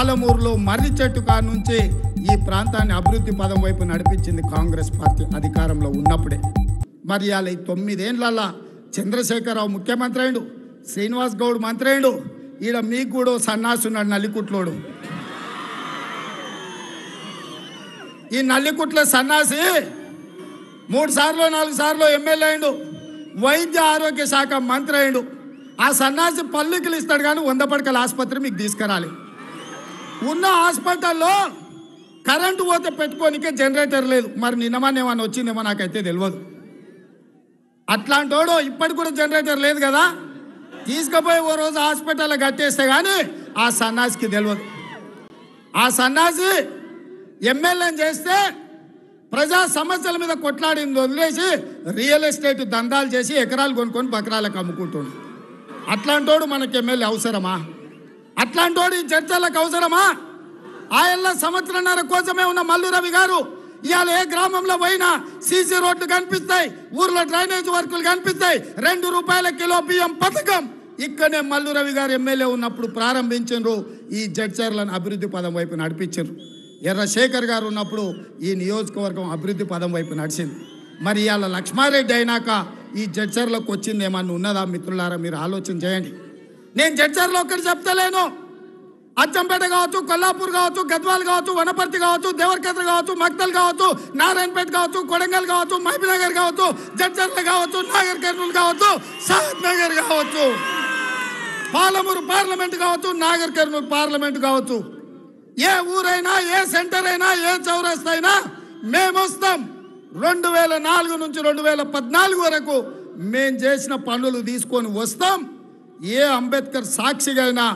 పాలమూరులో మర్రి చెట్టు కాడ నుంచి ఈ ప్రాంతాన్ని అభివృద్ధి పదం వైపు నడిపించింది కాంగ్రెస్ పార్టీ అధికారంలో ఉన్నప్పుడే మరి అలా తొమ్మిదేండ్లల్లా చంద్రశేఖరరావు ముఖ్యమంత్రి అయిండు శ్రీనివాస్ గౌడ్ మంత్రి అయిండు ఈడ మీకు కూడా సన్నాసున్నాడు నల్లికుట్లోడు ఈ నల్లికుట్ల సన్నాసి మూడు సార్లు నాలుగు సార్లు ఎమ్మెల్యే అయిండు వైద్య ఆరోగ్య శాఖ మంత్రి అయిండు ఆ సన్నాసి పల్లికలు ఇస్తాడు కానీ వంద పడకల ఆసుపత్రి మీకు తీసుకురాలి ఉన్న హాస్పిటల్లో కరెంటు పోతే పెట్టుకోనికే జనరేటర్ లేదు మరి నిన్నమానేమన్నా వచ్చిందేమో నాకైతే తెలియదు అట్లాంటి వాడు ఇప్పటికి కూడా జనరేటర్ లేదు కదా తీసుకుపోయి ఓ రోజు హాస్పిటల్ కట్టేస్తే కానీ ఆ సన్నాసికి తెలియదు ఆ సన్నాసి ఎమ్మెల్యేని చేస్తే ప్రజా సమస్యల మీద కొట్లాడింది వదిలేసి రియల్ ఎస్టేట్ దందాలు చేసి ఎకరాలు కొనుక్కొని బకరాలకు అట్లాంటి అట్లాంటోడు మనకి ఎమ్మెల్యే అవసరమా అట్లాంటి వాడు ఈ చర్చలకు అవసరమా ఆయల్ల సంవత్సరన్నర కోసమే ఉన్న మల్లు రవి గారు ఇవాళ ఏ గ్రామంలో పోయినా సీసీ రోడ్లు కనిపిస్తాయి ఊర్లో డ్రైనేజ్ వర్కులు కనిపిస్తాయి రెండు రూపాయల కిలో బియ్యం పథకం ఇక్కడనే మల్లు రవి గారు ఎమ్మెల్యే ఉన్నప్పుడు ప్రారంభించారు ఈ జడ్చర్లను అభివృద్ధి పదం వైపు నడిపించారు ఎర్రశేఖర్ గారు ఉన్నప్పుడు ఈ నియోజకవర్గం అభివృద్ధి పదం వైపు నడిచింది మరి ఇవాళ లక్ష్మారెడ్డి అయినాక ఈ జడ్చర్లకు వచ్చింది ఏమన్నా ఉన్నదా మిత్రులారా మీరు ఆలోచన చేయండి నేను జడ్చర్లో ఒక్కటి చెప్తలేను అచ్చంపేట కావచ్చు కొల్లాపూర్ కావచ్చు గద్వాల్ కావచ్చు వనపర్తి కావచ్చు దేవరకద్ర కావచ్చు మక్తల్ కావచ్చు నారాయణపేట కావచ్చు కొడంగల్ కావచ్చు మహబీనగర్ కావచ్చు జడ్చర్ల కావచ్చు నాగర్ కర్నూలు కావచ్చు సాహద్ నగర్ కావచ్చు పాలమూరు పార్లమెంట్ కావచ్చు నాగర్ కర్నూలు పార్లమెంట్ కావచ్చు ఏ ఊరైనా ఏ సెంటర్ అయినా ఏ చౌరస్తా అయినా మేము వస్తాం రెండు వేల నాలుగు నుంచి రెండు వేల పద్నాలుగు వరకు మేము చేసిన పనులు తీసుకొని వస్తాం ఏ అంబేద్కర్ సాక్షిగా అయినా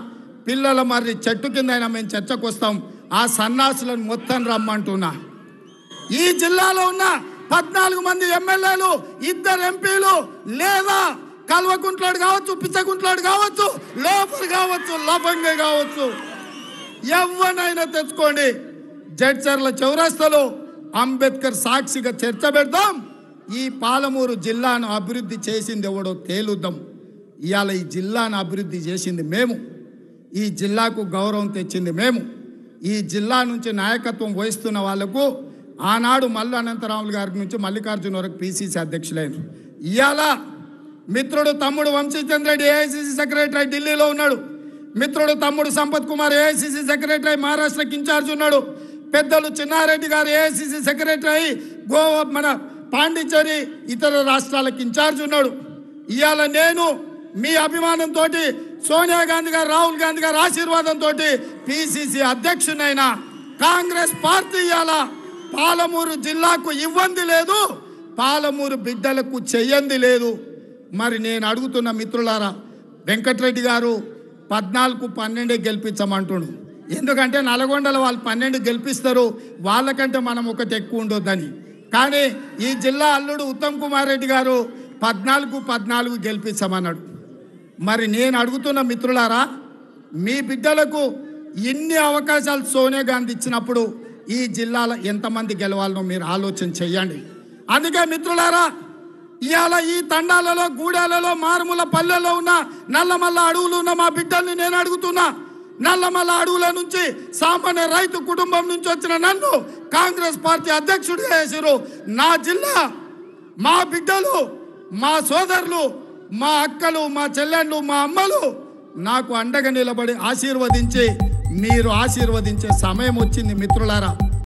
పిల్లల మరి చెట్టు కిందైనా మేము చర్చకు వస్తాం ఆ సన్నాసులను మొత్తం రమ్మంటున్నా ఈ జిల్లాలో ఉన్న పద్నాలుగు మంది ఎమ్మెల్యేలు ఇద్దరు ఎంపీలు లేదా కల్వకుంట్లాడు కావచ్చు పిచ్చకుంట్లాడు కావచ్చు లోపల కావచ్చు లభంగ కావచ్చు ఎవరినైనా తెచ్చుకోండి జడ్చర్ల చౌరస్తలు అంబేద్కర్ సాక్షిగా చర్చ పెడదాం ఈ పాలమూరు జిల్లాను అభివృద్ధి చేసింది ఎవడో తేలుద్దాం ఇవాళ ఈ జిల్లాను అభివృద్ధి చేసింది మేము ఈ జిల్లాకు గౌరవం తెచ్చింది మేము ఈ జిల్లా నుంచి నాయకత్వం వహిస్తున్న వాళ్లకు ఆనాడు మల్లు అనంతరాములు గారి నుంచి మల్లికార్జున వరకు పిసిసి అధ్యక్షులైన ఇవాళ మిత్రుడు తమ్ముడు వంశీచంద్ర రెడ్డి ఏఐసిసి సెక్రటరీ ఢిల్లీలో ఉన్నాడు మిత్రుడు తమ్ముడు సంపత్ కుమార్ ఏఐసిసి సెక్రటరీ మహారాష్ట్రకి ఇన్ఛార్జ్ ఉన్నాడు పెద్దలు చిన్నారెడ్డి గారు ఏఐసిసి సెక్రటరీ గోవా మన పాండిచ్చేరి ఇతర రాష్ట్రాలకు ఇన్ఛార్జ్ ఉన్నాడు ఇవాళ నేను మీ అభిమానంతో సోనియా గాంధీ గారు రాహుల్ గాంధీ గారు ఆశీర్వాదంతో పిసిసి అధ్యక్షునైన కాంగ్రెస్ పార్టీ ఇవాళ పాలమూరు జిల్లాకు ఇవ్వంది లేదు పాలమూరు బిడ్డలకు చెయ్యంది లేదు మరి నేను అడుగుతున్న మిత్రులారా వెంకటరెడ్డి గారు పద్నాలుగు పన్నెండు గెలిపించమంటుడు ఎందుకంటే నల్గొండలో వాళ్ళు పన్నెండు గెలిపిస్తారు వాళ్ళకంటే మనం ఒకటి ఎక్కువ ఉండొద్దని కానీ ఈ జిల్లా అల్లుడు ఉత్తమ్ కుమార్ రెడ్డి గారు పద్నాలుగు పద్నాలుగు గెలిపించమన్నాడు మరి నేను అడుగుతున్న మిత్రులారా మీ బిడ్డలకు ఎన్ని అవకాశాలు సోనియా గాంధీ ఇచ్చినప్పుడు ఈ జిల్లాలో ఎంతమంది గెలవాలనో మీరు ఆలోచన చేయండి అందుకే మిత్రులారా ఇవాళ ఈ తండాలలో గూడాలలో మారుమూల పల్లెల్లో ఉన్న నల్లమల్ల అడవులు ఉన్న మా బిడ్డల్ని నేను అడుగుతున్నా నల్లమల్ల అడవుల నుంచి సామాన్య రైతు కుటుంబం నుంచి వచ్చిన నన్ను కాంగ్రెస్ పార్టీ అధ్యక్షుడు చేశారు నా జిల్లా మా బిడ్డలు మా సోదరులు మా అక్కలు మా చెల్లెళ్ళు మా అమ్మలు నాకు అండగా నిలబడి ఆశీర్వదించి మీరు ఆశీర్వదించే సమయం వచ్చింది మిత్రులారా